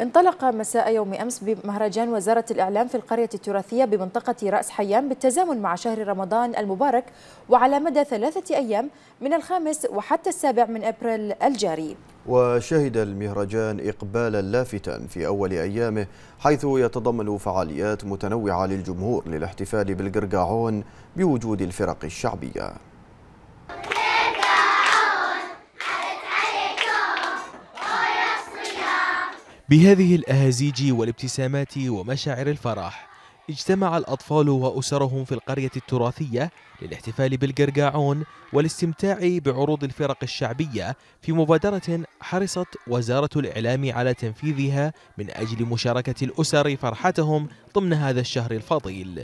انطلق مساء يوم أمس بمهرجان وزارة الإعلام في القرية التراثية بمنطقة رأس حيان بالتزامن مع شهر رمضان المبارك وعلى مدى ثلاثة أيام من الخامس وحتى السابع من أبريل الجاري وشهد المهرجان إقبالا لافتا في أول أيامه حيث يتضمن فعاليات متنوعة للجمهور للاحتفال بالقرقاعون بوجود الفرق الشعبية بهذه الأهازيج والابتسامات ومشاعر الفرح اجتمع الأطفال وأسرهم في القرية التراثية للاحتفال بالقرقاعون والاستمتاع بعروض الفرق الشعبية في مبادرة حرصت وزارة الإعلام على تنفيذها من أجل مشاركة الأسر فرحتهم ضمن هذا الشهر الفضيل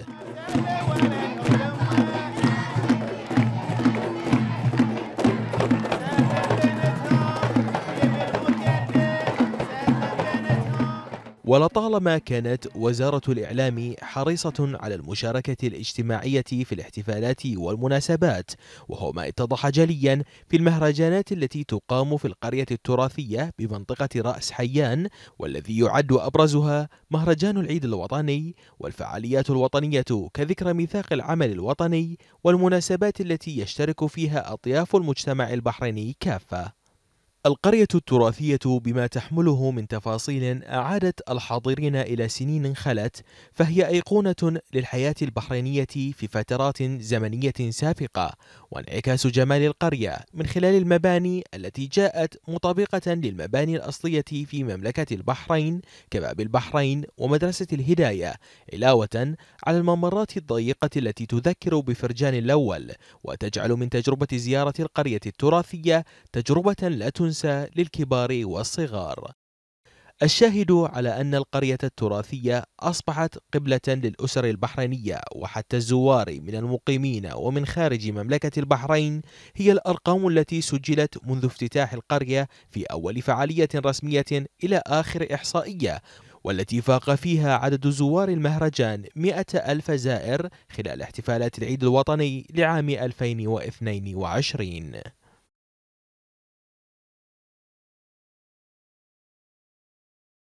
ولطالما كانت وزارة الإعلام حريصة على المشاركة الاجتماعية في الاحتفالات والمناسبات وهو ما اتضح جليا في المهرجانات التي تقام في القرية التراثية بمنطقة رأس حيان والذي يعد أبرزها مهرجان العيد الوطني والفعاليات الوطنية كذكرى ميثاق العمل الوطني والمناسبات التي يشترك فيها أطياف المجتمع البحريني كافة القرية التراثية بما تحمله من تفاصيل أعادت الحاضرين إلى سنين خلت فهي أيقونة للحياة البحرينية في فترات زمنية سابقة وانعكاس جمال القرية من خلال المباني التي جاءت مطابقة للمباني الأصلية في مملكة البحرين كباب البحرين ومدرسة الهداية علاوة على الممرات الضيقة التي تذكر بفرجان الأول وتجعل من تجربة زيارة القرية التراثية تجربة لا تنسى الأنثى للكبار والصغار الشاهد على أن القرية التراثية أصبحت قبلة للأسر البحرينية وحتى الزوار من المقيمين ومن خارج مملكة البحرين هي الأرقام التي سجلت منذ افتتاح القرية في أول فعالية رسمية إلى آخر إحصائية والتي فاق فيها عدد زوار المهرجان 100 ألف زائر خلال احتفالات العيد الوطني لعام 2022